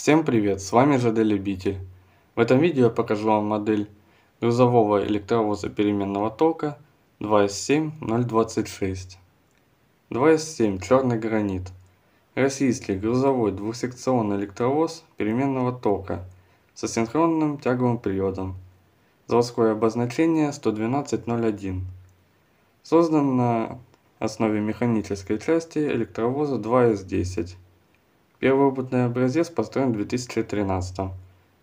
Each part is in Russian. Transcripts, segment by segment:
Всем привет, с вами ЖД Любитель. В этом видео я покажу вам модель грузового электровоза переменного тока 2S7026. 2S7 черный гранит. Российский грузовой двухсекционный электровоз переменного тока со синхронным тяговым приводом. Заводское обозначение 11201. Создан на основе механической части электровоза 2S10 Первый опытный образец построен в 2013,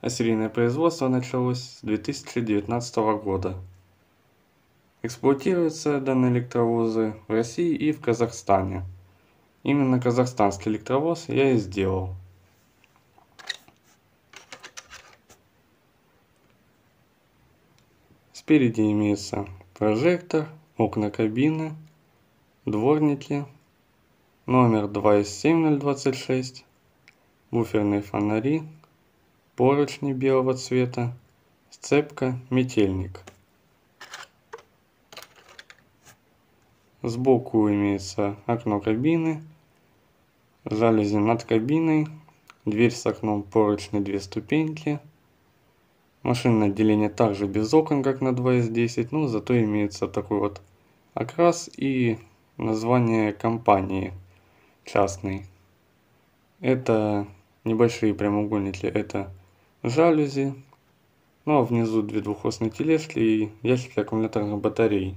а серийное производство началось с 2019 года. Эксплуатируются данные электровозы в России и в Казахстане. Именно казахстанский электровоз я и сделал. Спереди имеется прожектор, окна кабины, дворники, номер 2 из 7026, луферные фонари, поручни белого цвета, сцепка, метельник. Сбоку имеется окно кабины, жалюзи над кабиной, дверь с окном поручни две ступеньки. Машинное отделение также без окон, как на 2 с 10 но зато имеется такой вот окрас и название компании частной. Это небольшие прямоугольники это жалюзи, ну а внизу две двухосные тележки и ящики аккумуляторных батарей.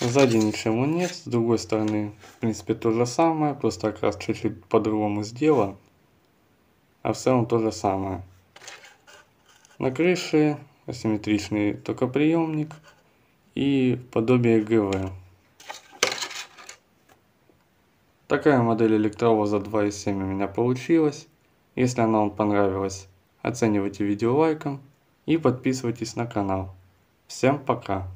Сзади ничего нет, с другой стороны, в принципе, то же самое, просто как раз чуть-чуть по-другому сделано, а в целом то же самое. На крыше асимметричный токоприемник и подобие ГВ. Такая модель электровоза 2.7 у меня получилась. Если она вам понравилась, оценивайте видео лайком и подписывайтесь на канал. Всем пока!